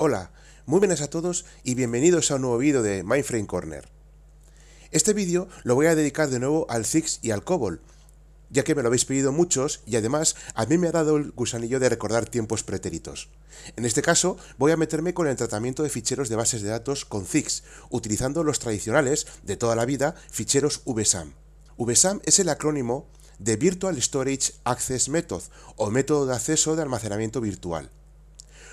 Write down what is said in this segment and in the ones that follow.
Hola, muy buenas a todos y bienvenidos a un nuevo vídeo de Mindframe Corner. Este vídeo lo voy a dedicar de nuevo al Zix y al Cobol, ya que me lo habéis pedido muchos y además a mí me ha dado el gusanillo de recordar tiempos pretéritos. En este caso, voy a meterme con el tratamiento de ficheros de bases de datos con Zix, utilizando los tradicionales de toda la vida, ficheros VSAM. VSAM es el acrónimo de Virtual Storage Access Method o método de acceso de almacenamiento virtual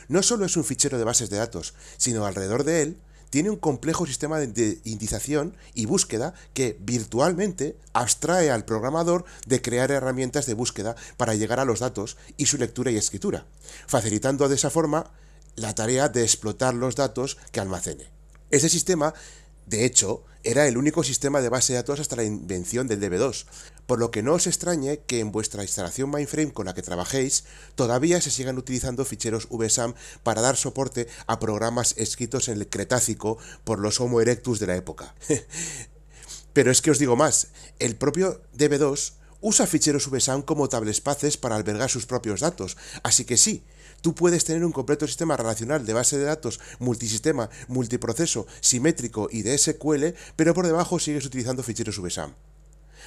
no solo es un fichero de bases de datos, sino alrededor de él tiene un complejo sistema de indización y búsqueda que virtualmente abstrae al programador de crear herramientas de búsqueda para llegar a los datos y su lectura y escritura, facilitando de esa forma la tarea de explotar los datos que almacene. Ese sistema, de hecho, era el único sistema de base de datos hasta la invención del DB2, por lo que no os extrañe que en vuestra instalación mainframe con la que trabajéis todavía se sigan utilizando ficheros VSAM para dar soporte a programas escritos en el Cretácico por los Homo erectus de la época. Pero es que os digo más, el propio DB2 usa ficheros VSAM como tablespaces para albergar sus propios datos, así que sí, tú puedes tener un completo sistema relacional de base de datos, multisistema, multiproceso, simétrico y de SQL, pero por debajo sigues utilizando ficheros VSAM.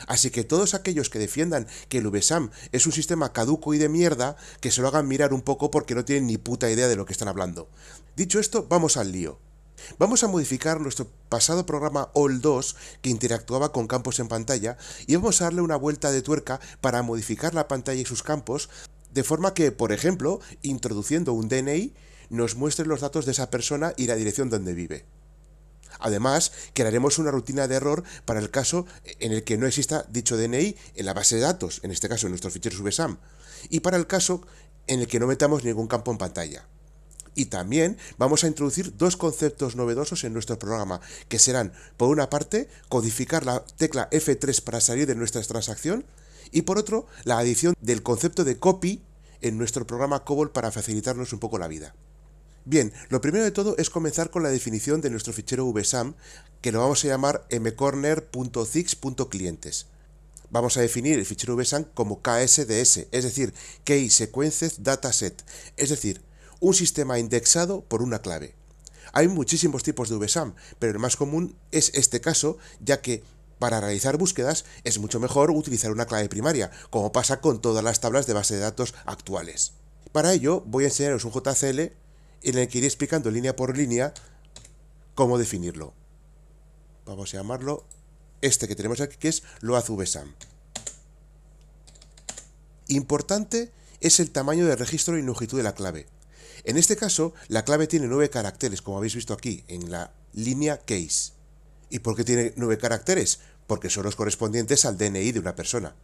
Así que todos aquellos que defiendan que el VSAM es un sistema caduco y de mierda, que se lo hagan mirar un poco porque no tienen ni puta idea de lo que están hablando. Dicho esto, vamos al lío. Vamos a modificar nuestro pasado programa All 2 que interactuaba con campos en pantalla y vamos a darle una vuelta de tuerca para modificar la pantalla y sus campos de forma que, por ejemplo, introduciendo un DNI, nos muestre los datos de esa persona y la dirección donde vive. Además, crearemos una rutina de error para el caso en el que no exista dicho DNI en la base de datos, en este caso en nuestro fichero VSAM, y para el caso en el que no metamos ningún campo en pantalla. Y también vamos a introducir dos conceptos novedosos en nuestro programa, que serán, por una parte, codificar la tecla F3 para salir de nuestra transacción, y por otro, la adición del concepto de copy en nuestro programa COBOL para facilitarnos un poco la vida. Bien, lo primero de todo es comenzar con la definición de nuestro fichero VSAM, que lo vamos a llamar mcorner.zix.clientes. Vamos a definir el fichero VSAM como KSDS, es decir, Key Sequences Dataset, es decir, un sistema indexado por una clave. Hay muchísimos tipos de VSAM, pero el más común es este caso, ya que para realizar búsquedas es mucho mejor utilizar una clave primaria, como pasa con todas las tablas de base de datos actuales. Para ello voy a enseñaros un JCL en el que iré explicando línea por línea cómo definirlo. Vamos a llamarlo este que tenemos aquí, que es lo Importante es el tamaño de registro y longitud de la clave. En este caso, la clave tiene nueve caracteres, como habéis visto aquí, en la línea case. ¿Y por qué tiene nueve caracteres? Porque son los correspondientes al DNI de una persona.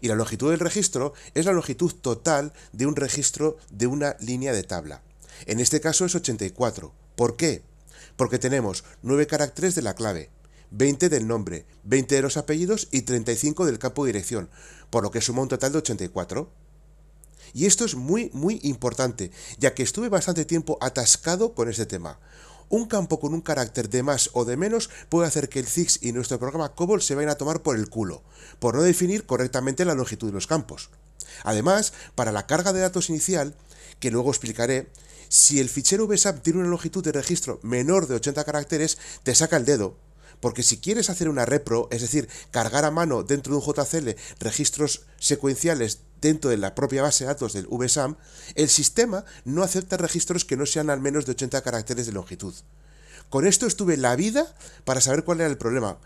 Y la longitud del registro es la longitud total de un registro de una línea de tabla. En este caso es 84. ¿Por qué? Porque tenemos 9 caracteres de la clave, 20 del nombre, 20 de los apellidos y 35 del campo de dirección, por lo que suma un total de 84. Y esto es muy, muy importante, ya que estuve bastante tiempo atascado con este tema. Un campo con un carácter de más o de menos puede hacer que el CIX y nuestro programa COBOL se vayan a tomar por el culo, por no definir correctamente la longitud de los campos. Además, para la carga de datos inicial, que luego explicaré, si el fichero VSAM tiene una longitud de registro menor de 80 caracteres, te saca el dedo. Porque si quieres hacer una repro, es decir, cargar a mano dentro de un JCL registros secuenciales dentro de la propia base de datos del VSAM, el sistema no acepta registros que no sean al menos de 80 caracteres de longitud. Con esto estuve la vida para saber cuál era el problema.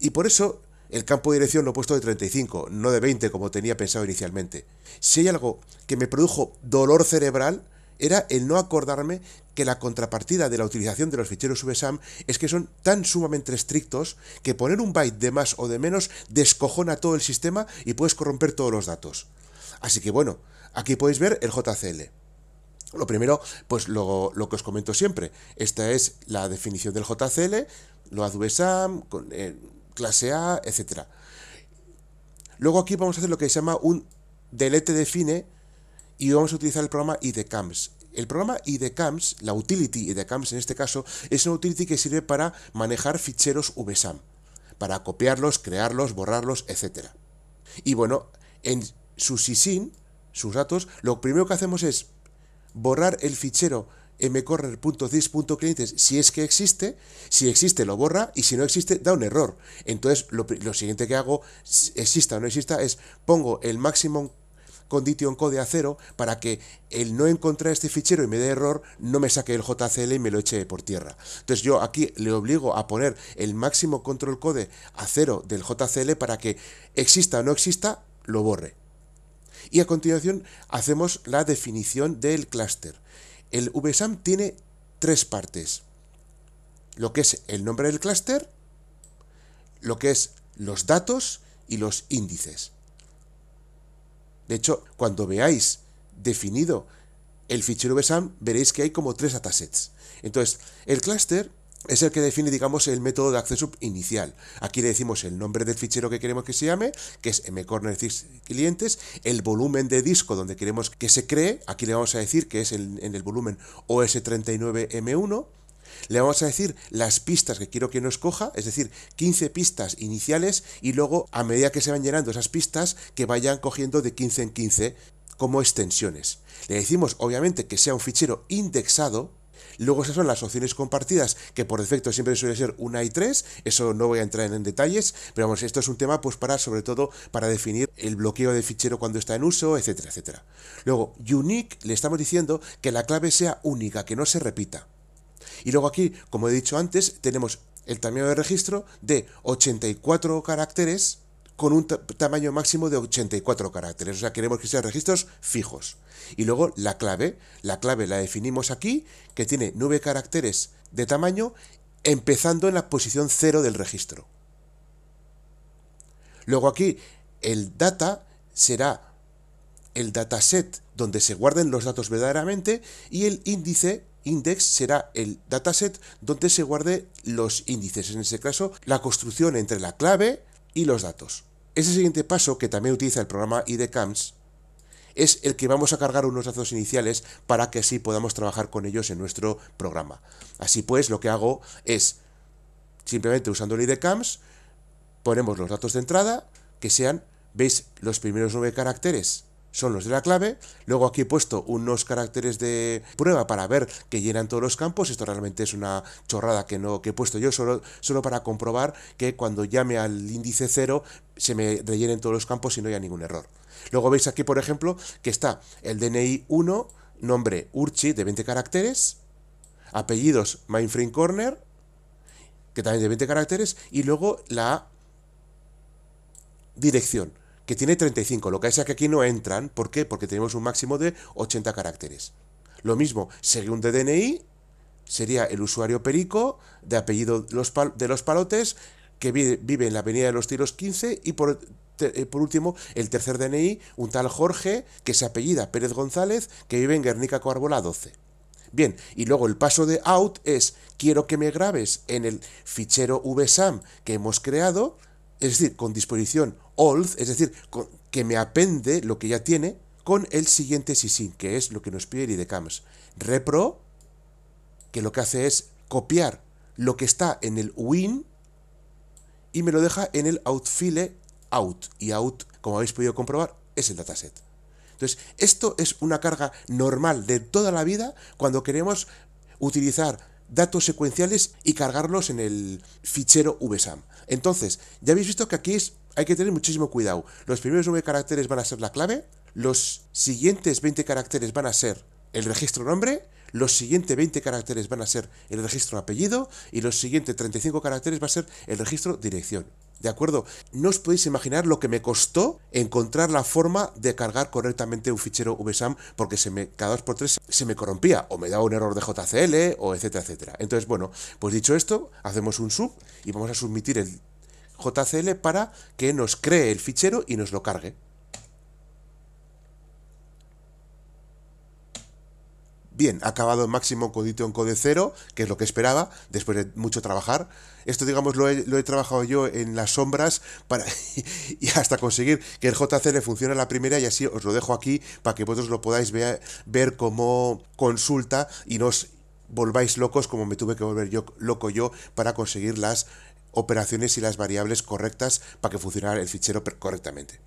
Y por eso el campo de dirección lo he puesto de 35, no de 20 como tenía pensado inicialmente. Si hay algo que me produjo dolor cerebral, era el no acordarme que la contrapartida de la utilización de los ficheros VSAM es que son tan sumamente estrictos que poner un byte de más o de menos descojona todo el sistema y puedes corromper todos los datos. Así que bueno, aquí podéis ver el JCL. Lo primero, pues lo, que os comento siempre. Esta es la definición del JCL, lo VSAM, con, eh, clase A, etc. Luego aquí vamos a hacer lo que se llama un delete define, y vamos a utilizar el programa IDCAMS. El programa IDCAMS, la utility IDCAMS en este caso, es una utility que sirve para manejar ficheros VSAM, para copiarlos, crearlos, borrarlos, etc. Y bueno, en su SysIn, sus datos, lo primero que hacemos es borrar el fichero mcorrer.dis.clientes si es que existe, si existe lo borra y si no existe da un error. Entonces lo, siguiente que hago, exista o no exista, es pongo el maximum condition code a cero para que el no encontrar este fichero y me dé error no me saque el JCL y me lo eche por tierra. Entonces yo aquí le obligo a poner el máximo control code a cero del JCL para que exista o no exista, lo borre. Y a continuación hacemos la definición del clúster. El VSAM tiene tres partes. Lo que es el nombre del clúster, lo que es los datos y los índices. De hecho, cuando veáis definido el fichero VSAM, veréis que hay como tres datasets. Entonces, el clúster es el que define, digamos, el método de acceso inicial. Aquí le decimos el nombre del fichero que queremos que se llame, que es mcorner clientes, el volumen de disco donde queremos que se cree, aquí le vamos a decir que es en, en el volumen OS39M1, le vamos a decir las pistas que quiero que nos coja, es decir, 15 pistas iniciales y luego a medida que se van llenando esas pistas que vayan cogiendo de 15 en 15 como extensiones. Le decimos obviamente que sea un fichero indexado, Luego esas son las opciones compartidas, que por defecto siempre suele ser una y tres, eso no voy a entrar en detalles, pero vamos, esto es un tema pues para, sobre todo, para definir el bloqueo de fichero cuando está en uso, etcétera, etcétera. Luego, unique, le estamos diciendo que la clave sea única, que no se repita. Y luego aquí, como he dicho antes, tenemos el tamaño de registro de 84 caracteres con un tamaño máximo de 84 caracteres. O sea, queremos que sean registros fijos. Y luego la clave. La clave la definimos aquí, que tiene 9 caracteres de tamaño, empezando en la posición 0 del registro. Luego aquí, el data será el dataset donde se guarden los datos verdaderamente y el índice index será el dataset donde se guarde los índices, en este caso la construcción entre la clave y los datos. Ese siguiente paso, que también utiliza el programa IDCAMS, e es el que vamos a cargar unos datos iniciales para que así podamos trabajar con ellos en nuestro programa. Así pues, lo que hago es, simplemente usando el IDCAMS, e ponemos los datos de entrada, que sean, veis, los primeros nueve caracteres son los de la clave. Luego aquí he puesto unos caracteres de prueba para ver que llenan todos los campos. Esto realmente es una chorrada que no que he puesto yo solo, solo para comprobar que cuando llame al índice 0 se me rellenen todos los campos y no haya ningún error. Luego veis aquí, por ejemplo, que está el DNI 1, nombre Urchi de 20 caracteres, apellidos Mainframe Corner, que también de 20 caracteres, y luego la dirección que tiene 35. Lo que es que aquí no entran. ¿Por qué? Porque tenemos un máximo de 80 caracteres. Lo mismo, según de DNI, sería el usuario Perico, de apellido los de los Palotes, que vive en la Avenida de los Tiros 15 y por eh, por último, el tercer DNI, un tal Jorge, que se apellida Pérez González, que vive en Guernica Coarbola 12. Bien, y luego el paso de out es quiero que me grabes en el fichero VSAM que hemos creado, es decir, con disposición old, es decir, que me apende lo que ya tiene con el siguiente sisin, que es lo que nos pide el IDECAMS. Repro, que lo que hace es copiar lo que está en el win y me lo deja en el outfile out. Y out, como habéis podido comprobar, es el dataset. Entonces, esto es una carga normal de toda la vida cuando queremos utilizar datos secuenciales y cargarlos en el fichero VSAM. Entonces, ya habéis visto que aquí hay que tener muchísimo cuidado. Los primeros nueve caracteres van a ser la clave, los siguientes 20 caracteres van a ser el registro nombre, los siguientes 20 caracteres van a ser el registro apellido y los siguientes 35 caracteres va a ser el registro dirección. ¿De acuerdo? No os podéis imaginar lo que me costó encontrar la forma de cargar correctamente un fichero VSAM porque se me, cada dos por tres se me corrompía o me daba un error de JCL o etcétera, etcétera. Entonces, bueno, pues dicho esto, hacemos un sub y vamos a submitir el JCL para que nos cree el fichero y nos lo cargue. Bien, acabado el máximo codito en code cero, que es lo que esperaba, después de mucho trabajar. Esto, digamos, lo he, trabajado yo en las sombras para, y hasta conseguir que el JC le funcione a la primera y así os lo dejo aquí para que vosotros lo podáis ver, ver como consulta y no os volváis locos como me tuve que volver yo loco yo para conseguir las operaciones y las variables correctas para que funcionara el fichero correctamente.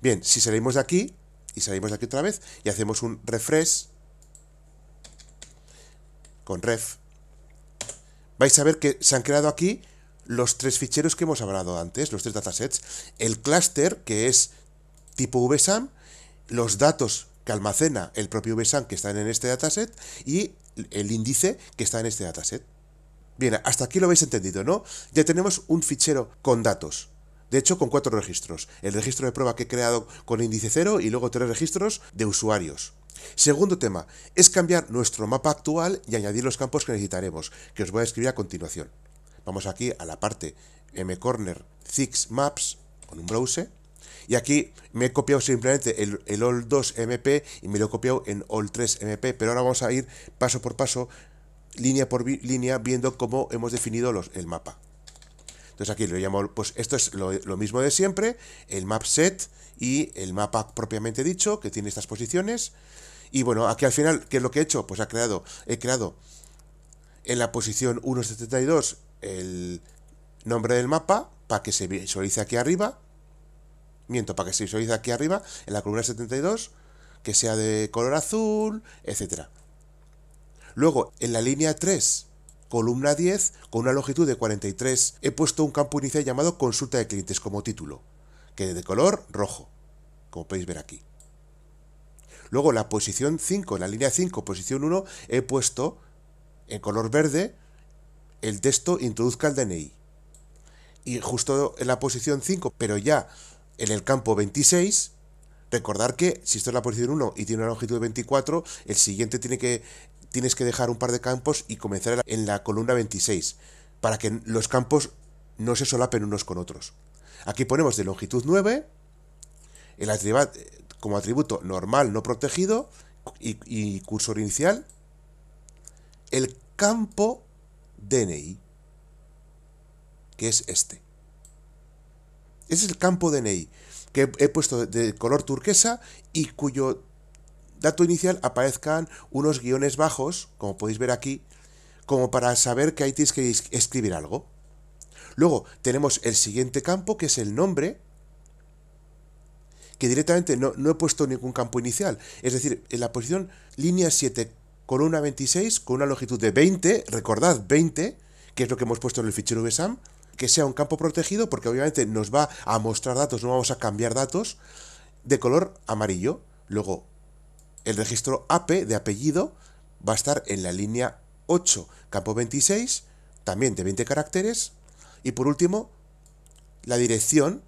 Bien, si salimos de aquí, y salimos de aquí otra vez, y hacemos un refresh, con ref, vais a ver que se han creado aquí los tres ficheros que hemos hablado antes, los tres datasets. El clúster que es tipo VSAM, los datos que almacena el propio VSAM que están en este dataset y el índice que está en este dataset. Bien, hasta aquí lo habéis entendido, ¿no? Ya tenemos un fichero con datos. De hecho, con cuatro registros. El registro de prueba que he creado con índice 0 y luego tres registros de usuarios. Segundo tema, es cambiar nuestro mapa actual y añadir los campos que necesitaremos, que os voy a escribir a continuación. Vamos aquí a la parte mcorner six maps con un browser, y aquí me he copiado simplemente el, el all 2 mp y me lo he copiado en all 3 mp pero ahora vamos a ir paso por paso línea por línea viendo cómo hemos definido los, el mapa entonces aquí lo llamo pues esto es lo, lo mismo de siempre el map set y el mapa propiamente dicho que tiene estas posiciones y bueno, aquí al final, ¿qué es lo que he hecho? Pues ha creado, he creado en la posición 1.72 el nombre del mapa para que se visualice aquí arriba. Miento, para que se visualice aquí arriba, en la columna 72, que sea de color azul, etcétera. Luego, en la línea 3, columna 10, con una longitud de 43, he puesto un campo inicial llamado consulta de clientes como título, que es de color rojo, como podéis ver aquí. Luego la posición 5, en la línea 5, posición 1, he puesto en color verde el texto introduzca el DNI. Y justo en la posición 5, pero ya en el campo 26, recordar que si esto es la posición 1 y tiene una longitud de 24, el siguiente tiene que, tienes que dejar un par de campos y comenzar en la columna 26, para que los campos no se solapen unos con otros. Aquí ponemos de longitud 9, El atribut como atributo normal no protegido y, cursor inicial el campo DNI, que es este. Ese es el campo DNI que he puesto de color turquesa y cuyo dato inicial aparezcan unos guiones bajos, como podéis ver aquí, como para saber que ahí tienes que escribir algo. Luego tenemos el siguiente campo, que es el nombre, directamente no, no he puesto ningún campo inicial. Es decir, en la posición línea 7, columna 26, con una longitud de 20, recordad, 20, que es lo que hemos puesto en el fichero VSAM, que sea un campo protegido porque obviamente nos va a mostrar datos, no vamos a cambiar datos, de color amarillo. Luego, el registro AP de apellido va a estar en la línea 8, campo 26, también de 20 caracteres. Y por último, la dirección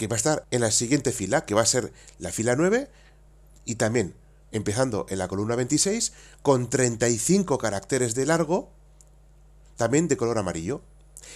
que va a estar en la siguiente fila, que va a ser la fila 9, y también empezando en la columna 26, con 35 caracteres de largo, también de color amarillo.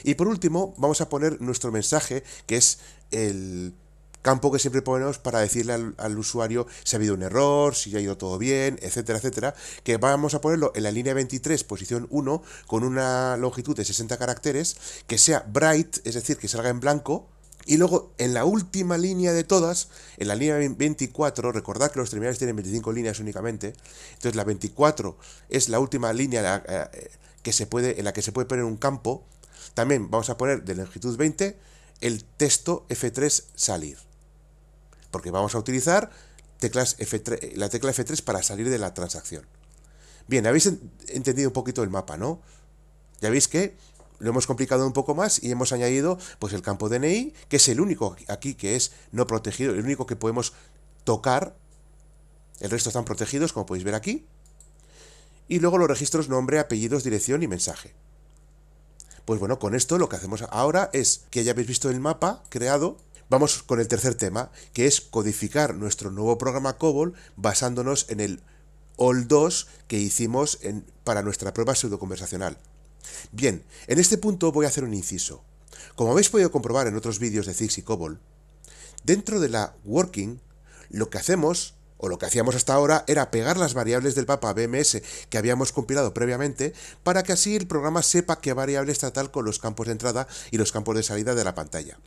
Y por último, vamos a poner nuestro mensaje, que es el campo que siempre ponemos para decirle al, usuario si ha habido un error, si ha ido todo bien, etcétera, etcétera, que vamos a ponerlo en la línea 23, posición 1, con una longitud de 60 caracteres, que sea bright, es decir, que salga en blanco, y luego, en la última línea de todas, en la línea 24, recordad que los terminales tienen 25 líneas únicamente, entonces la 24 es la última línea en la, eh, que se puede, en la que se puede poner un campo. También vamos a poner de longitud 20 el texto F3 salir, porque vamos a utilizar teclas F3, eh, la tecla F3 para salir de la transacción. Bien, habéis entendido un poquito el mapa, ¿no? Ya veis que lo hemos complicado un poco más y hemos añadido pues el campo DNI, que es el único aquí que es no protegido, el único que podemos tocar. El resto están protegidos, como podéis ver aquí. Y luego los registros nombre, apellidos, dirección y mensaje. Pues bueno, con esto lo que hacemos ahora es que ya habéis visto el mapa creado. Vamos con el tercer tema, que es codificar nuestro nuevo programa COBOL basándonos en el OL2 que hicimos en, para nuestra prueba pseudoconversacional. Bien, en este punto voy a hacer un inciso. Como habéis podido comprobar en otros vídeos de Zix y Cobol, dentro de la working, lo que hacemos o lo que hacíamos hasta ahora era pegar las variables del mapa BMS que habíamos compilado previamente para que así el programa sepa qué variable está tal con los campos de entrada y los campos de salida de la pantalla.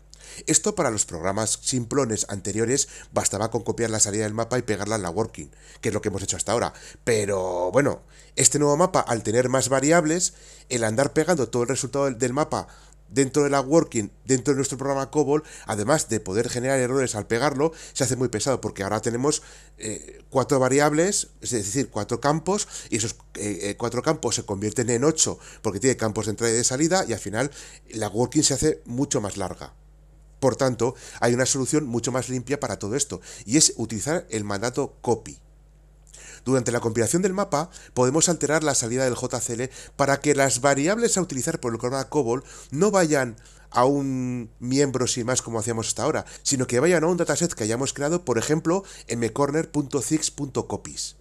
Esto para los programas simplones anteriores bastaba con copiar la salida del mapa y pegarla en la working, que es lo que hemos hecho hasta ahora. Pero bueno, este nuevo mapa al tener más variables, el andar pegando todo el resultado del mapa dentro de la working, dentro de nuestro programa COBOL, además de poder generar errores al pegarlo, se hace muy pesado porque ahora tenemos eh, cuatro variables, es decir, cuatro campos, y esos eh, eh, cuatro campos se convierten en ocho porque tiene campos de entrada y de salida, y al final la working se hace mucho más larga. Por tanto, hay una solución mucho más limpia para todo esto, y es utilizar el mandato copy. Durante la compilación del mapa podemos alterar la salida del JCL para que las variables a utilizar por el programa COBOL no vayan a un miembro sin más como hacíamos hasta ahora, sino que vayan a un dataset que hayamos creado, por ejemplo, mcorner.zix.copies.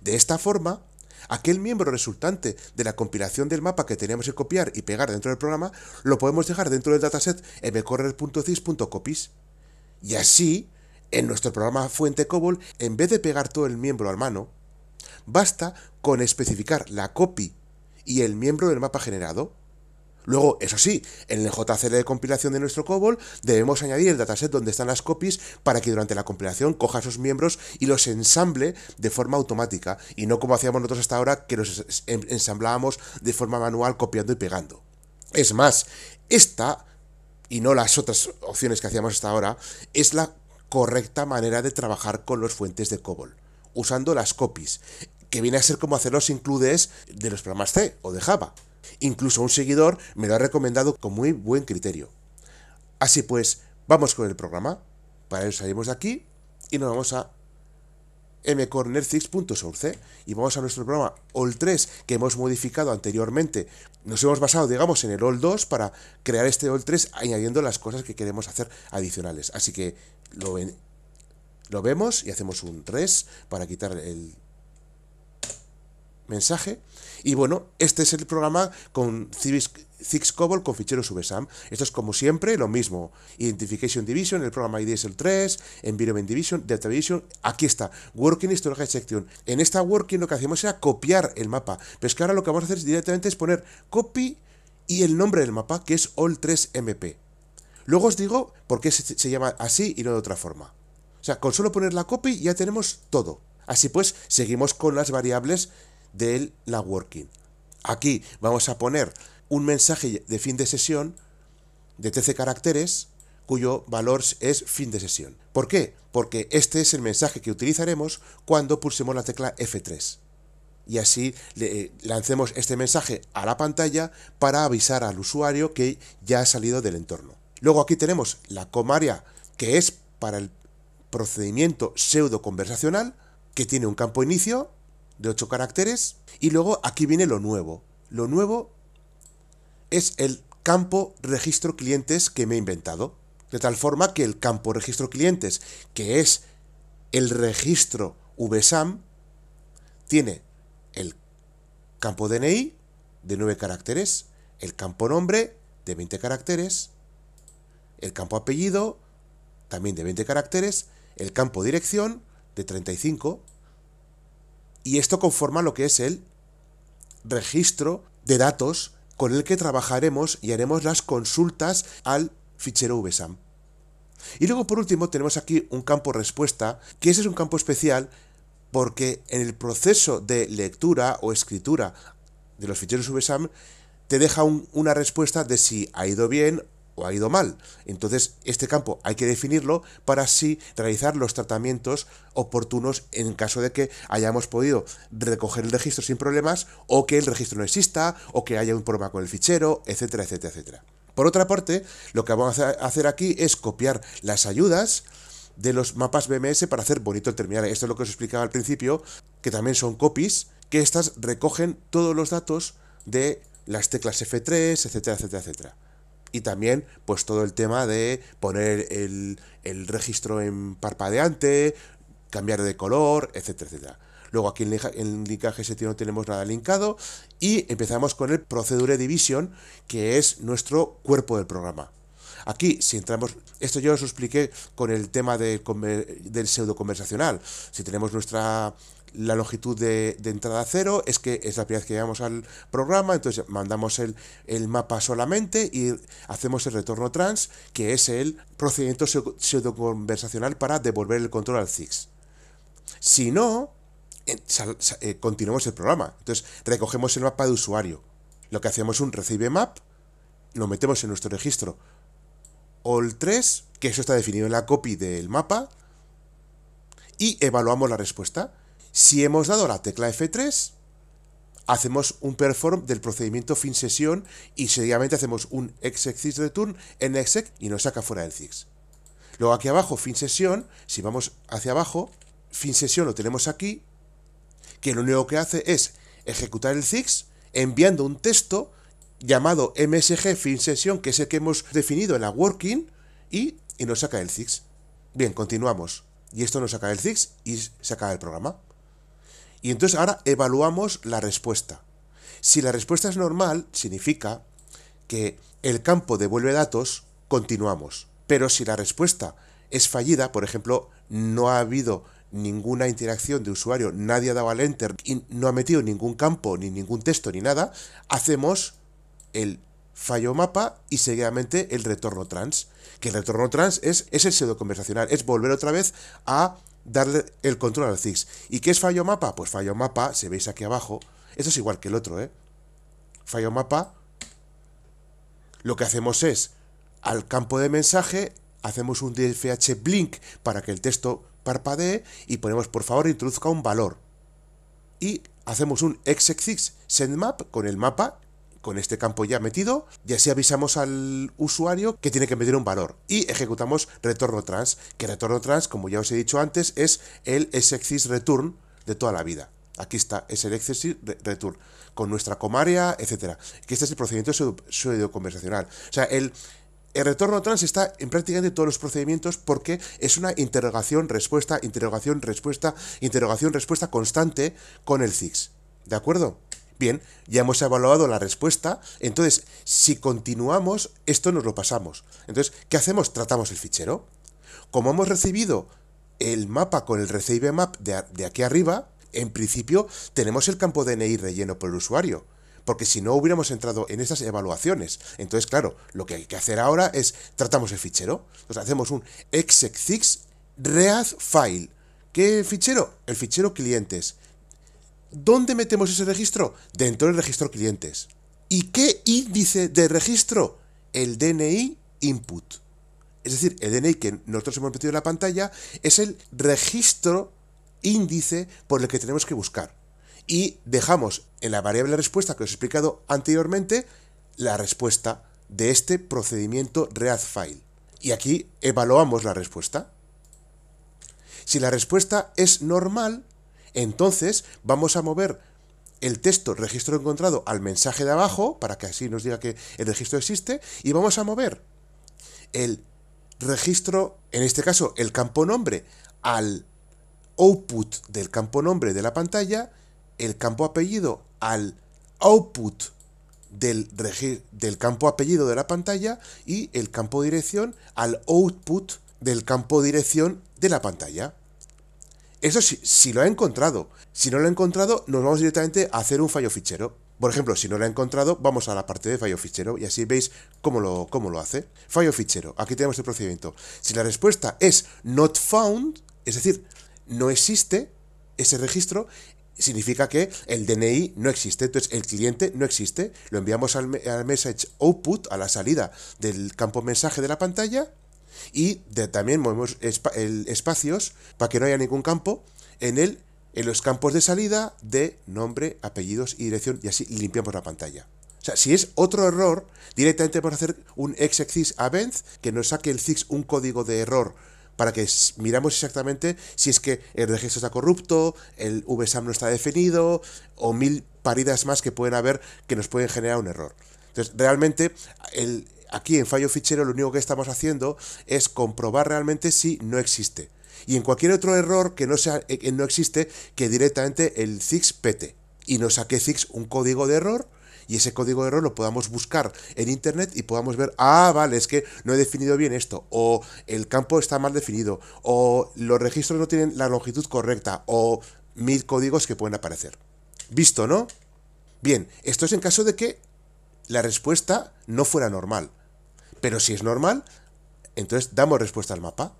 De esta forma, aquel miembro resultante de la compilación del mapa que teníamos que copiar y pegar dentro del programa, lo podemos dejar dentro del dataset mcorner.zix.copies. Y así en nuestro programa Fuente Cobol, en vez de pegar todo el miembro al mano, basta con especificar la copy y el miembro del mapa generado. Luego, eso sí, en el JCL de compilación de nuestro COBOL debemos añadir el dataset donde están las copies para que durante la compilación coja esos miembros y los ensamble de forma automática y no como hacíamos nosotros hasta ahora que los ensamblábamos de forma manual copiando y pegando. Es más, esta, y no las otras opciones que hacíamos hasta ahora, es la correcta manera de trabajar con las fuentes de COBOL, usando las copies, que viene a ser como hacer los includes de los programas C o de Java. Incluso un seguidor me lo ha recomendado con muy buen criterio. Así pues, vamos con el programa. Para eso salimos de aquí y nos vamos a mcorner y vamos a nuestro programa OL3 que hemos modificado anteriormente. Nos hemos basado, digamos, en el OL2 para crear este OL3 añadiendo las cosas que queremos hacer adicionales. Así que lo, lo vemos y hacemos un 3 para quitar el mensaje. Y bueno, este es el programa con Zix Cobol con ficheros UBSAM. Esto es como siempre lo mismo. Identification Division, el programa ID es el 3, Environment Division, Data Division. Aquí está, Working Storage Section. En esta Working lo que hacemos era copiar el mapa. Pero es que ahora lo que vamos a hacer directamente es poner copy y el nombre del mapa, que es all3mp. Luego os digo por qué se, llama así y no de otra forma. O sea, con solo poner la copy ya tenemos todo. Así pues, seguimos con las variables del la working. Aquí vamos a poner un mensaje de fin de sesión de 13 caracteres cuyo valor es fin de sesión. ¿Por qué? Porque este es el mensaje que utilizaremos cuando pulsemos la tecla F3. Y así le eh, lancemos este mensaje a la pantalla para avisar al usuario que ya ha salido del entorno. Luego aquí tenemos la comaria, que es para el procedimiento pseudo-conversacional, que tiene un campo inicio de 8 caracteres. Y luego aquí viene lo nuevo. Lo nuevo es el campo registro clientes que me he inventado. De tal forma que el campo registro clientes, que es el registro VSAM, tiene el campo DNI de 9 caracteres, el campo nombre de 20 caracteres, el campo apellido, también de 20 caracteres, el campo dirección, de 35, y esto conforma lo que es el registro de datos con el que trabajaremos y haremos las consultas al fichero VSAM. Y luego por último tenemos aquí un campo respuesta, que ese es un campo especial porque en el proceso de lectura o escritura de los ficheros VSAM te deja una respuesta de si ha ido bien o ha ido mal. Entonces, este campo hay que definirlo para así realizar los tratamientos oportunos en caso de que hayamos podido recoger el registro sin problemas o que el registro no exista o que haya un problema con el fichero, etcétera, etcétera, etcétera. Por otra parte, lo que vamos a hacer aquí es copiar las ayudas de los mapas BMS para hacer bonito el terminal. Esto es lo que os explicaba al principio, que también son copies, que estas recogen todos los datos de las teclas F3, etcétera, etcétera, etcétera y también pues todo el tema de poner el, registro en parpadeante, cambiar de color, etcétera, etcétera. Luego aquí en, el linkaje ST no tenemos nada linkado y empezamos con el Procedure Division, que es nuestro cuerpo del programa. Aquí, si entramos, esto yo os expliqué con el tema del pseudo conversacional. Si tenemos nuestra la longitud de, entrada cero, es que es la primera vez que llegamos al programa, entonces mandamos el, mapa solamente y hacemos el retorno trans, que es el procedimiento pseudoconversacional para devolver el control al CIX. Si no, eh, continuamos el programa. Entonces recogemos el mapa de usuario. Lo que hacemos es un receive map, lo metemos en nuestro registro all3, que eso está definido en la copy del mapa, y evaluamos la respuesta. Si hemos dado la tecla F3, hacemos un perform del procedimiento fin sesión y seguidamente hacemos un exec de return en exec y nos saca fuera del sys. Luego aquí abajo, fin sesión, si vamos hacia abajo, fin sesión lo tenemos aquí, que lo único que hace es ejecutar el sys enviando un texto llamado msg fin sesión, que es el que hemos definido en la working, y, nos saca el sys. Bien, continuamos. Y esto nos saca el sys y saca el programa. Y entonces ahora evaluamos la respuesta. Si la respuesta es normal, significa que el campo devuelve datos, continuamos. Pero si la respuesta es fallida, por ejemplo, no ha habido ninguna interacción de usuario, nadie ha dado al enter y no ha metido ningún campo, ni ningún texto, ni nada, hacemos el fallo mapa y seguidamente el retorno trans. Que el retorno trans es, es el pseudo conversacional, es volver otra vez a darle el control al Ziggs. ¿Y qué es fallo mapa? Pues fallo mapa, si veis aquí abajo, eso es igual que el otro, ¿eh? Fallo mapa, lo que hacemos es, al campo de mensaje, hacemos un DFH blink para que el texto parpadee y ponemos, por favor, introduzca un valor. Y hacemos un execx send map con el mapa con este campo ya metido y así avisamos al usuario que tiene que meter un valor y ejecutamos retorno trans, que retorno trans, como ya os he dicho antes, es el sexis return de toda la vida. Aquí está, es el excesis return con nuestra comaria, etcétera. Que este es el procedimiento pseudo conversacional. O sea, el el retorno trans está en prácticamente todos los procedimientos porque es una interrogación, respuesta, interrogación, respuesta, interrogación, respuesta constante con el CIX. ¿De acuerdo? Bien, ya hemos evaluado la respuesta, entonces si continuamos, esto nos lo pasamos. Entonces, ¿qué hacemos? Tratamos el fichero. Como hemos recibido el mapa con el receive map de, aquí arriba, en principio tenemos el campo DNI relleno por el usuario porque si no hubiéramos entrado en esas evaluaciones. Entonces, claro, lo que hay que hacer ahora es tratamos el fichero. Entonces hacemos un execfix read file. ¿Qué fichero? El fichero clientes. ¿Dónde metemos ese registro? Dentro del registro clientes. ¿Y qué índice de registro? El DNI input. Es decir, el DNI que nosotros hemos metido en la pantalla es el registro índice por el que tenemos que buscar. Y dejamos en la variable respuesta que os he explicado anteriormente la respuesta de este procedimiento file Y aquí evaluamos la respuesta. Si la respuesta es normal, entonces vamos a mover el texto registro encontrado al mensaje de abajo, para que así nos diga que el registro existe, y vamos a mover el registro, en este caso el campo nombre, al output del campo nombre de la pantalla, el campo apellido al output del, campo apellido de la pantalla y el campo dirección al output del campo dirección de la pantalla. Eso sí, si lo ha encontrado. Si no lo ha encontrado, nos vamos directamente a hacer un fallo fichero. Por ejemplo, si no lo ha encontrado, vamos a la parte de fallo fichero y así veis cómo lo, lo hace. Fallo fichero, aquí tenemos el procedimiento. Si la respuesta es not found, es decir, no existe ese registro, significa que el DNI no existe, entonces el cliente no existe, lo enviamos al, al message output, a la salida del campo mensaje de la pantalla y de, también movemos espacios para que no haya ningún campo en el en los campos de salida de nombre, apellidos y dirección y así limpiamos la pantalla. O sea, si es otro error, directamente vamos a hacer un a event que nos saque el fix un código de error para que miramos exactamente si es que el registro está corrupto, el VSAM no está definido o mil paridas más que pueden haber que nos pueden generar un error. Entonces, realmente el, Aquí en fallo fichero lo único que estamos haciendo es comprobar realmente si no existe. Y en cualquier otro error que no, sea, eh, que no existe, que directamente el Zix pete y nos saque fix un código de error y ese código de error lo podamos buscar en internet y podamos ver, ah, vale, es que no he definido bien esto, o el campo está mal definido, o los registros no tienen la longitud correcta, o mil códigos que pueden aparecer. ¿Visto, no? Bien, esto es en caso de que la respuesta no fuera normal. Pero si es normal, entonces damos respuesta al mapa.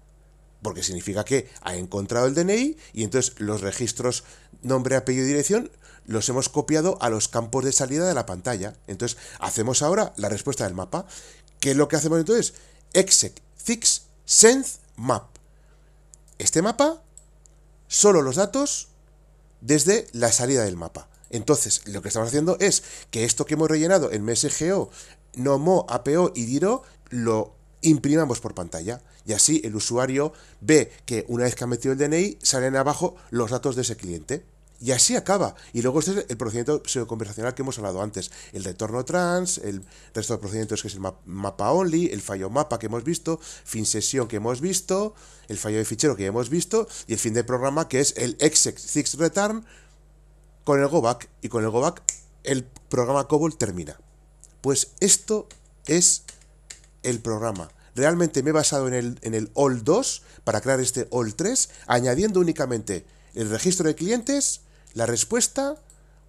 Porque significa que ha encontrado el DNI y entonces los registros nombre, apellido y dirección los hemos copiado a los campos de salida de la pantalla. Entonces hacemos ahora la respuesta del mapa. ¿Qué es lo que hacemos entonces? Exec, fix, send, map. Este mapa, solo los datos desde la salida del mapa. Entonces, lo que estamos haciendo es que esto que hemos rellenado en MSGO, NOMO, APO y DIRO lo imprimamos por pantalla. Y así el usuario ve que una vez que ha metido el DNI, salen abajo los datos de ese cliente. Y así acaba. Y luego este es el procedimiento conversacional que hemos hablado antes. El retorno trans, el resto de procedimientos que es el mapa only, el fallo mapa que hemos visto, fin sesión que hemos visto, el fallo de fichero que hemos visto, y el fin de programa que es el exec six return con el go back. Y con el go back el programa COBOL termina. Pues esto es el programa. Realmente me he basado en el, all 2 para crear este all 3, añadiendo únicamente el registro de clientes, la respuesta,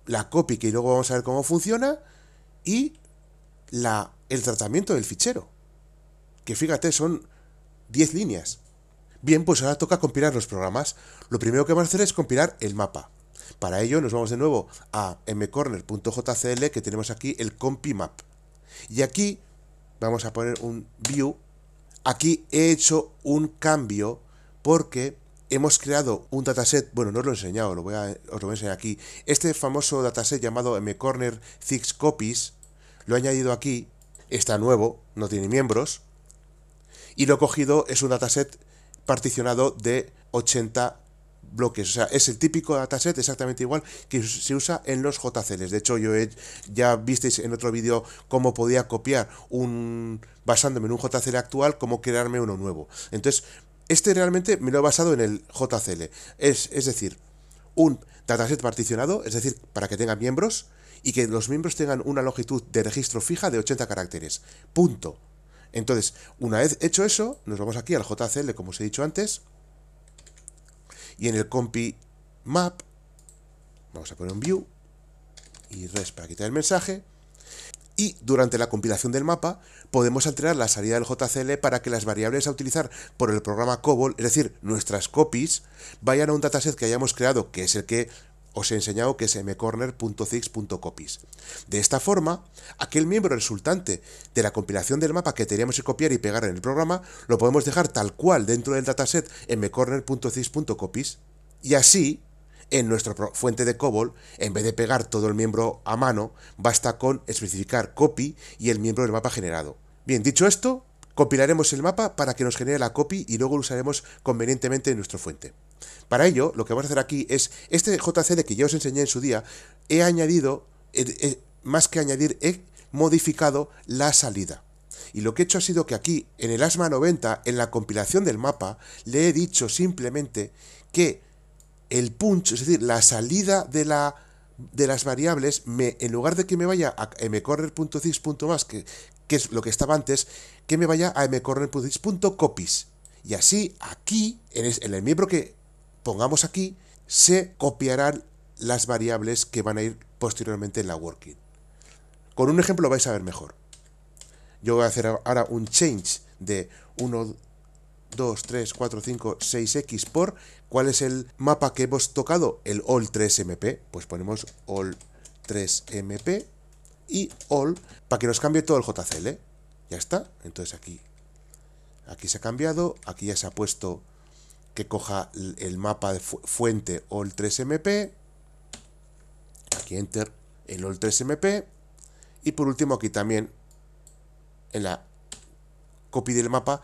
la copy, que luego vamos a ver cómo funciona, y la, el tratamiento del fichero. Que fíjate, son 10 líneas. Bien, pues ahora toca compilar los programas. Lo primero que vamos a hacer es compilar el mapa. Para ello nos vamos de nuevo a mcorner.jcl que tenemos aquí el compimap. Y aquí vamos a poner un view. Aquí he hecho un cambio porque hemos creado un dataset, bueno, no os lo he enseñado, lo voy a, os lo voy a enseñar aquí. Este famoso dataset llamado mcorner six copies, lo he añadido aquí, está nuevo, no tiene miembros, y lo he cogido, es un dataset particionado de 80 bloques. O sea, es el típico dataset exactamente igual que se usa en los JCLs. De hecho, yo ya visteis en otro vídeo cómo podía copiar un basándome en un JCL actual, cómo crearme uno nuevo. Entonces, este realmente me lo he basado en el JCL. Es, es decir, un dataset particionado, es decir, para que tenga miembros y que los miembros tengan una longitud de registro fija de 80 caracteres. Punto. Entonces, una vez hecho eso, nos vamos aquí al JCL, como os he dicho antes, y en el compi map, vamos a poner un view y res para quitar el mensaje. Y durante la compilación del mapa podemos alterar la salida del JCL para que las variables a utilizar por el programa COBOL, es decir, nuestras copies, vayan a un dataset que hayamos creado, que es el que os he enseñado que es mcorner.zix.copies. De esta forma, aquel miembro resultante de la compilación del mapa que teníamos que copiar y pegar en el programa, lo podemos dejar tal cual dentro del dataset mcorner.zix.copies y así en nuestra fuente de COBOL, en vez de pegar todo el miembro a mano, basta con especificar copy y el miembro del mapa generado. Bien, dicho esto, compilaremos el mapa para que nos genere la copy y luego lo usaremos convenientemente en nuestra fuente. Para ello, lo que vamos a hacer aquí es, este JCD que yo os enseñé en su día, he añadido, más que añadir, he modificado la salida. Y lo que he hecho ha sido que aquí, en el ASMA 90, en la compilación del mapa, le he dicho simplemente que el punch, es decir, la salida de la de las variables, me, en lugar de que me vaya a punto que, que es lo que estaba antes, que me vaya a mcorner.cis.copies. Y así, aquí, el, en el miembro que pongamos aquí, se copiarán las variables que van a ir posteriormente en la working. Con un ejemplo vais a ver mejor. Yo voy a hacer ahora un change de 1, 2, 3, 4, 5, 6x por cuál es el mapa que hemos tocado, el all 3mp. Pues ponemos all 3mp y all para que nos cambie todo el JCL. ¿eh? Ya está. Entonces aquí, aquí se ha cambiado, aquí ya se ha puesto que coja el mapa de fuente OL3MP, aquí Enter, el OL3MP, y por último aquí también, en la copy del mapa,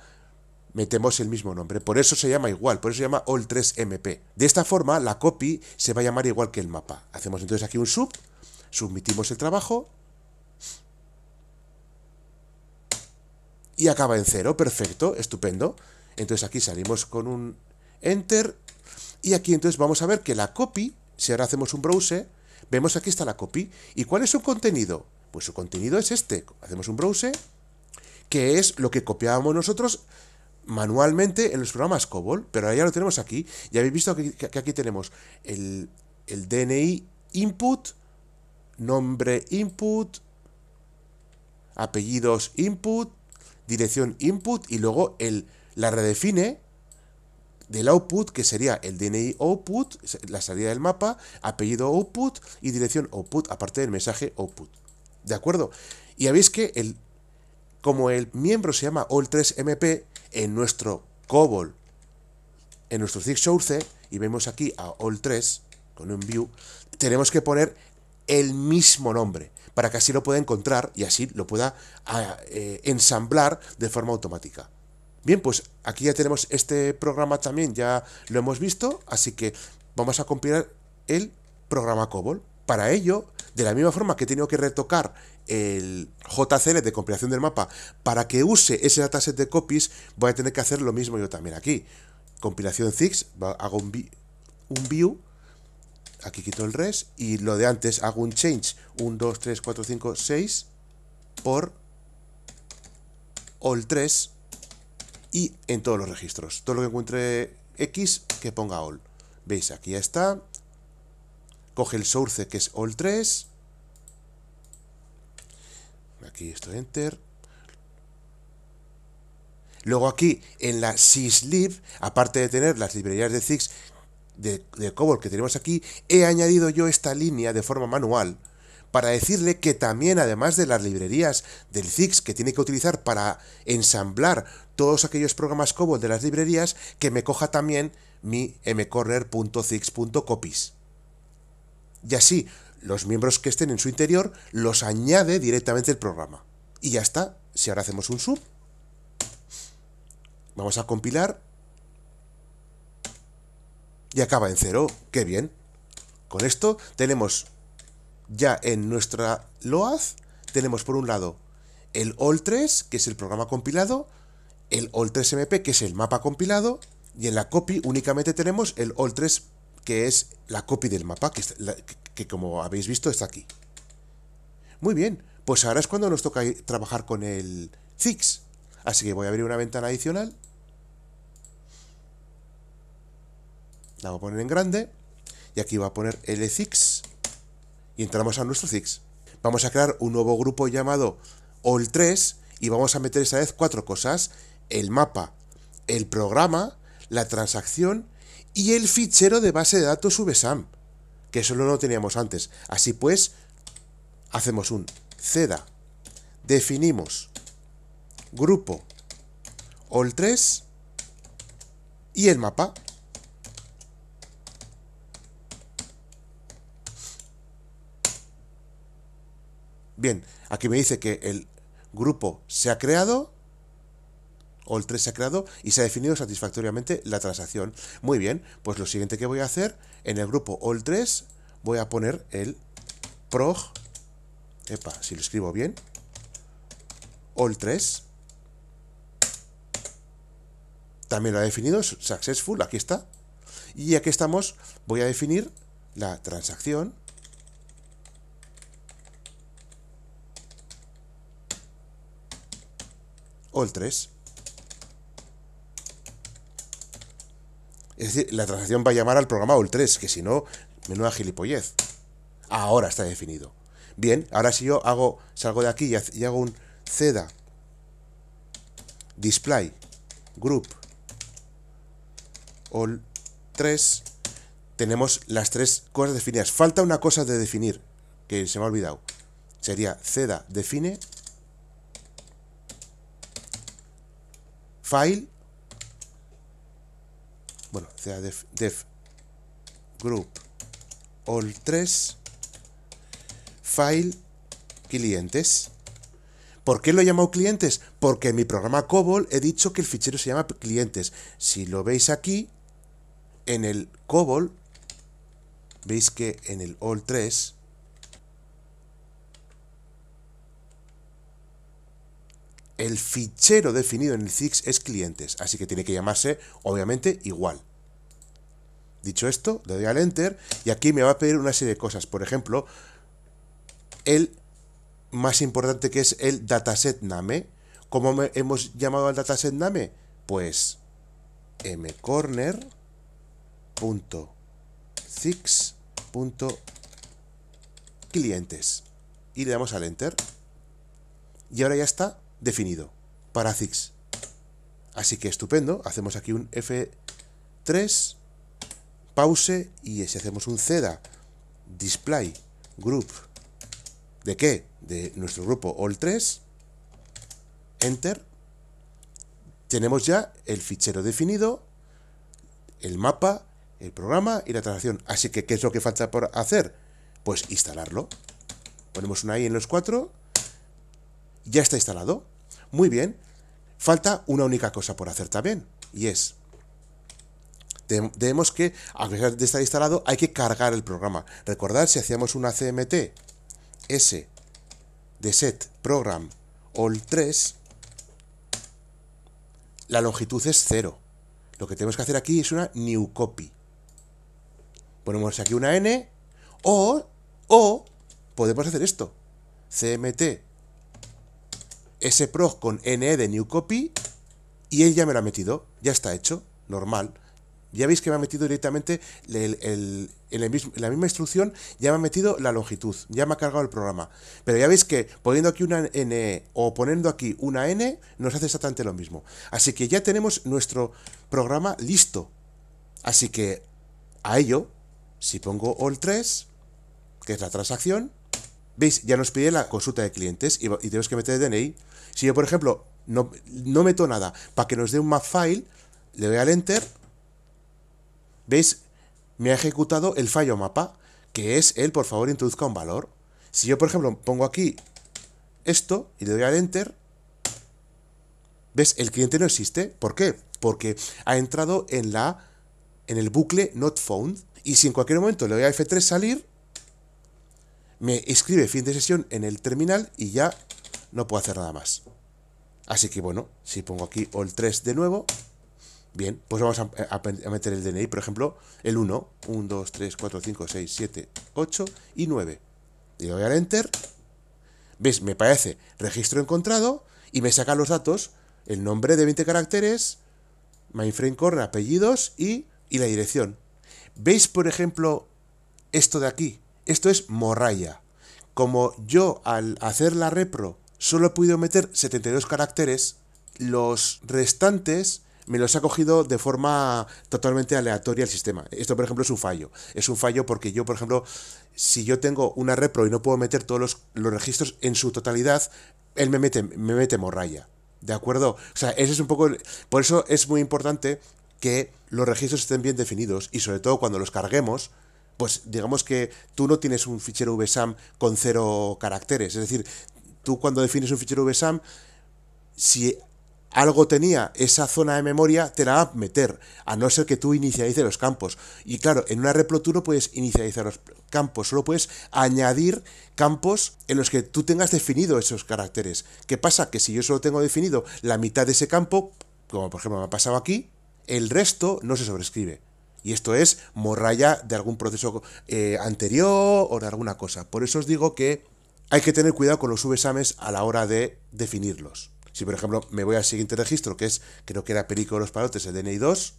metemos el mismo nombre. Por eso se llama igual, por eso se llama all3mp. De esta forma, la copy se va a llamar igual que el mapa. Hacemos entonces aquí un sub, submitimos el trabajo y acaba en cero. Perfecto, estupendo. Entonces aquí salimos con un Enter. Y aquí entonces vamos a ver que la copy, si ahora hacemos un browse, vemos aquí está la copy. ¿Y cuál es su contenido? Pues su contenido es este. Hacemos un browse, que es lo que copiábamos nosotros manualmente en los programas COBOL, pero ya lo tenemos aquí. Ya habéis visto que, aquí tenemos el, el DNI input, nombre input, apellidos input, dirección input y luego el, la redefine del output, que sería el DNI output, la salida del mapa, apellido output y dirección output, aparte del mensaje output. ¿De acuerdo? Y ya veis que el, como el miembro se llama all3mp, en nuestro COBOL, en nuestro zig source, y vemos aquí a all3 con un view, tenemos que poner el mismo nombre para que así lo pueda encontrar y así lo pueda ah, eh, ensamblar de forma automática. Bien, pues aquí ya tenemos este programa también, ya lo hemos visto, así que vamos a compilar el programa COBOL. Para ello, de la misma forma que he tenido que retocar el JCL de compilación del mapa para que use ese dataset de copies, voy a tener que hacer lo mismo yo también aquí. Compilación Zix, hago un, view, aquí quito el res y lo de antes hago un change 1, 2, 3, 4, 5, 6 por all 3 y en todos los registros. Todo lo que encuentre X, que ponga all. ¿Veis? Aquí ya está. Coge el source que es all 3. Aquí estoy enter. Luego aquí en la syslib, aparte de tener las librerías de Zix de, de Cobol que tenemos aquí, he añadido yo esta línea de forma manual para decirle que también, además de las librerías del CIX que tiene que utilizar para ensamblar todos aquellos programas COBOL de las librerías, que me coja también mi mcorner.cix.copies Y así, los miembros que estén en su interior los añade directamente el programa. Y ya está. Si ahora hacemos un sub, vamos a compilar y acaba en cero. ¡Qué bien! Con esto tenemos ya en nuestra LOAZ tenemos por un lado el OL3, que es el programa compilado, el OL3MP, que es el mapa compilado, y en la copy únicamente tenemos el OL3, que es la copy del mapa, que, que, como habéis visto está aquí. Muy bien, pues ahora es cuando nos toca trabajar con el fix Así que voy a abrir una ventana adicional. La voy a poner en grande. Y aquí va a poner el fix y entramos a nuestro six Vamos a crear un nuevo grupo llamado ol 3 y vamos a meter esa vez cuatro cosas, el mapa, el programa, la transacción y el fichero de base de datos VSAM, que eso no teníamos antes. Así pues, hacemos un CEDA, definimos grupo ol 3 y el mapa. Bien, aquí me dice que el grupo se ha creado all 3 se ha creado y se ha definido satisfactoriamente la transacción. Muy bien, pues lo siguiente que voy a hacer en el grupo all 3 voy a poner el prog, epa, si lo escribo bien, all 3 también lo ha definido successful, aquí está. Y aquí estamos, voy a definir la transacción all 3. Es decir, la transacción va a llamar al programa all 3, que si no, menuda gilipollez. Ahora está definido. Bien, ahora si yo hago, salgo de aquí y, hago un ceda display group all 3, tenemos las tres cosas definidas. Falta una cosa de definir, que se me ha olvidado. Sería ceda define file, bueno, sea def, def group all 3, file clientes. ¿Por qué lo he llamado clientes? Porque en mi programa COBOL he dicho que el fichero se llama clientes. Si lo veis aquí, en el COBOL, veis que en el all 3 el fichero definido en el Zix es clientes, así que tiene que llamarse, obviamente, igual. Dicho esto, le doy al Enter y aquí me va a pedir una serie de cosas. Por ejemplo, el más importante que es el dataset name. ¿Cómo hemos llamado al dataset name? Pues mcorner.zix.clientes. Y le damos al Enter. Y ahora ya está definido para Zix. Así que estupendo, hacemos aquí un F3, pause y si hacemos un CEDA, display group, ¿de qué? De nuestro grupo all3, enter, tenemos ya el fichero definido, el mapa, el programa y la transacción. Así que, ¿qué es lo que falta por hacer? Pues instalarlo. Ponemos una I en los cuatro, ya está instalado. Muy bien, falta una única cosa por hacer también, y es tenemos que, a pesar de estar instalado, hay que cargar el programa. Recordad, si hacíamos una cmt s de set program all 3, la longitud es 0. Lo que tenemos que hacer aquí es una new copy. Ponemos aquí una n o, o podemos hacer esto. cmt ese prog con NE de new copy y él ya me lo ha metido, ya está hecho, normal. Ya veis que me ha metido directamente en la misma instrucción, ya me ha metido la longitud, ya me ha cargado el programa. Pero ya veis que poniendo aquí una NE o poniendo aquí una N nos hace exactamente lo mismo. Así que ya tenemos nuestro programa listo. Así que a ello, si pongo all 3, que es la transacción, ¿Veis? Ya nos pide la consulta de clientes y, tenemos que meter el DNI. Si yo, por ejemplo, no, no meto nada para que nos dé un map file, le doy al enter. ¿Veis? Me ha ejecutado el fallo mapa, que es el por favor introduzca un valor. Si yo, por ejemplo, pongo aquí esto y le doy al enter, ¿ves? El cliente no existe. ¿Por qué? Porque ha entrado en la en el bucle not found. Y si en cualquier momento le doy a F3 salir, me escribe fin de sesión en el terminal y ya no puedo hacer nada más. Así que bueno, si pongo aquí all 3 de nuevo, bien, pues vamos a, meter el DNI, por ejemplo, el 1, 1, 2, 3, 4, 5, 6, 7, 8 y 9. Le doy al enter. ¿Ves? Me parece registro encontrado y me saca los datos, el nombre de 20 caracteres, mainframe corre, apellidos y, y la dirección. ¿Veis, por ejemplo, esto de aquí? Esto es morralla. Como yo al hacer la repro solo he podido meter 72 caracteres, los restantes me los ha cogido de forma totalmente aleatoria el sistema. Esto, por ejemplo, es un fallo. Es un fallo porque yo, por ejemplo, si yo tengo una repro y no puedo meter todos los, registros en su totalidad, él me mete, me mete morralla. ¿De acuerdo? O sea, ese es un poco... Por eso es muy importante que los registros estén bien definidos y sobre todo cuando los carguemos, pues digamos que tú no tienes un fichero VSAM con cero caracteres. Es decir, tú cuando defines un fichero VSAM, si algo tenía esa zona de memoria, te la va a meter, a no ser que tú inicialices los campos. Y claro, en una Replo tú no puedes inicializar los campos, solo puedes añadir campos en los que tú tengas definido esos caracteres. ¿Qué pasa? Que si yo solo tengo definido la mitad de ese campo, como por ejemplo me ha pasado aquí, el resto no se sobrescribe. Y esto es morralla de algún proceso eh, anterior o de alguna cosa. Por eso os digo que hay que tener cuidado con los subexames a la hora de definirlos. Si, por ejemplo, me voy al siguiente registro, que es, creo que era Perico de los Palotes, el DNI 2,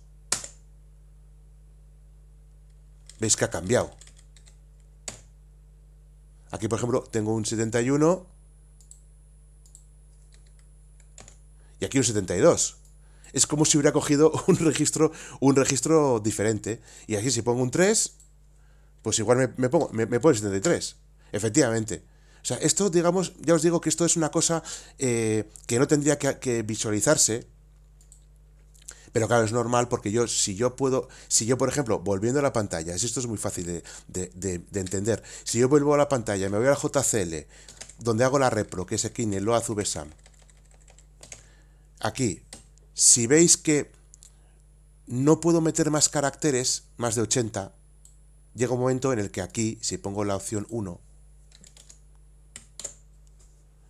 veis que ha cambiado. Aquí, por ejemplo, tengo un 71 y aquí un 72 es como si hubiera cogido un registro, un registro diferente. Y aquí si pongo un 3, pues igual me, pongo, me, me pongo Efectivamente. O sea, esto, digamos, ya os digo que esto es una cosa eh, que no tendría que, visualizarse. Pero claro, es normal porque yo, si yo puedo, si yo, por ejemplo, volviendo a la pantalla, esto es muy fácil de, entender. Si yo vuelvo a la pantalla, me voy al JCL, donde hago la repro, que es aquí en el Loaz VSAM. Aquí, si veis que no puedo meter más caracteres, más de 80, llega un momento en el que aquí, si pongo la opción 1,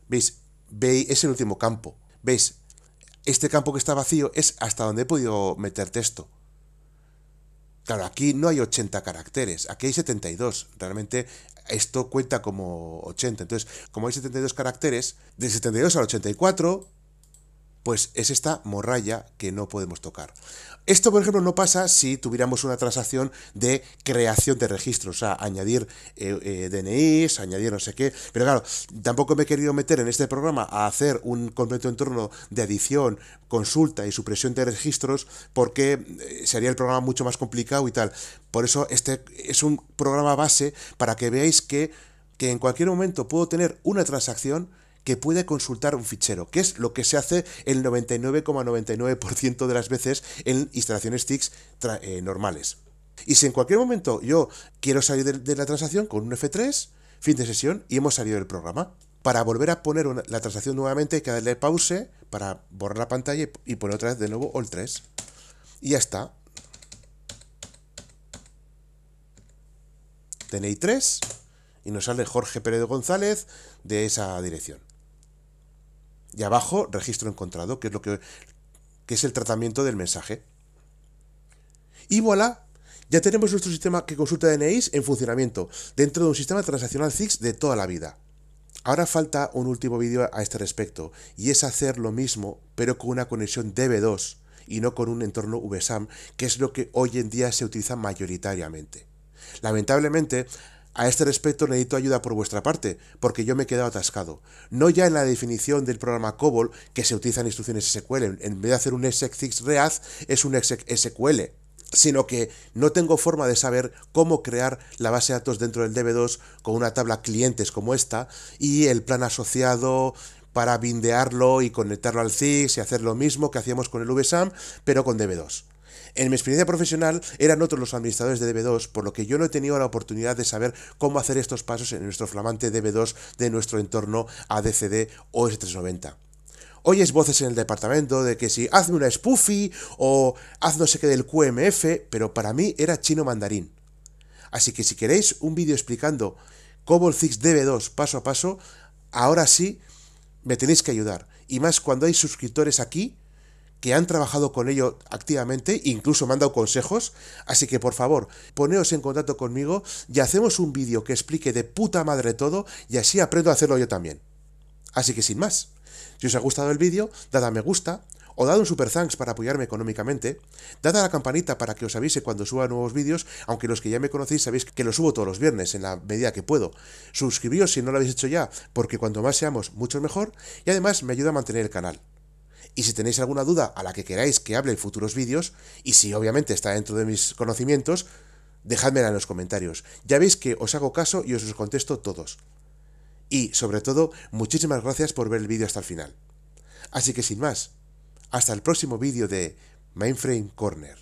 veis, veis, es el último campo, veis, este campo que está vacío es hasta donde he podido meter texto. Claro, aquí no hay 80 caracteres, aquí hay 72. Realmente esto cuenta como 80. Entonces, como hay 72 caracteres, de 72 al 84 pues es esta morralla que no podemos tocar. Esto, por ejemplo, no pasa si tuviéramos una transacción de creación de registros, o sea, añadir eh, eh, DNIs, añadir no sé qué. Pero claro, tampoco me he querido meter en este programa a hacer un completo entorno de adición, consulta y supresión de registros porque eh, sería el programa mucho más complicado y tal. Por eso este es un programa base para que veáis que, que en cualquier momento puedo tener una transacción que puede consultar un fichero, que es lo que se hace el 99,99% de las veces en instalaciones TICs eh, normales. Y si en cualquier momento yo quiero salir de, la transacción con un F3, fin de sesión y hemos salido del programa. Para volver a poner la transacción nuevamente hay que darle pause para borrar la pantalla y, poner otra vez de nuevo all 3. Y ya está. Tenéis 3 y nos sale Jorge Pérez González de esa dirección. Y abajo, registro encontrado, que es lo que, es el tratamiento del mensaje. Y voilà, ya tenemos nuestro sistema que consulta DNIs en funcionamiento dentro de un sistema transaccional CIX de toda la vida. Ahora falta un último vídeo a este respecto, y es hacer lo mismo, pero con una conexión DB2 y no con un entorno VSAM, que es lo que hoy en día se utiliza mayoritariamente. Lamentablemente, a este respecto necesito ayuda por vuestra parte, porque yo me he quedado atascado. No ya en la definición del programa COBOL, que se en instrucciones SQL, en vez de hacer un exec reaz, es un exec SQL, sino que no tengo forma de saber cómo crear la base de datos dentro del DB2 con una tabla clientes como esta y el plan asociado para bindearlo y conectarlo al CIS y hacer lo mismo que hacíamos con el VSAM, pero con DB2. En mi experiencia profesional eran otros los administradores de DB2, por lo que yo no he tenido la oportunidad de saber cómo hacer estos pasos en nuestro flamante DB2 de nuestro entorno ADCD o S390. Oyes voces en el departamento de que si hazme una spoofy o haz no sé qué del QMF, pero para mí era chino mandarín. Así que si queréis un vídeo explicando el Fix DB2 paso a paso, ahora sí me tenéis que ayudar. Y más cuando hay suscriptores aquí que han trabajado con ello activamente, incluso me han dado consejos, así que por favor, poneos en contacto conmigo y hacemos un vídeo que explique de puta madre todo y así aprendo a hacerlo yo también. Así que sin más, si os ha gustado el vídeo, dad a me gusta, o dad un super thanks para apoyarme económicamente, dad a la campanita para que os avise cuando suba nuevos vídeos, aunque los que ya me conocéis sabéis que los subo todos los viernes en la medida que puedo. Suscribíos si no lo habéis hecho ya, porque cuanto más seamos, mucho mejor, y además me ayuda a mantener el canal. Y si tenéis alguna duda a la que queráis que hable en futuros vídeos, y si obviamente está dentro de mis conocimientos, dejadmela en los comentarios. Ya veis que os hago caso y os los contesto todos. Y, sobre todo, muchísimas gracias por ver el vídeo hasta el final. Así que sin más, hasta el próximo vídeo de Mainframe Corner.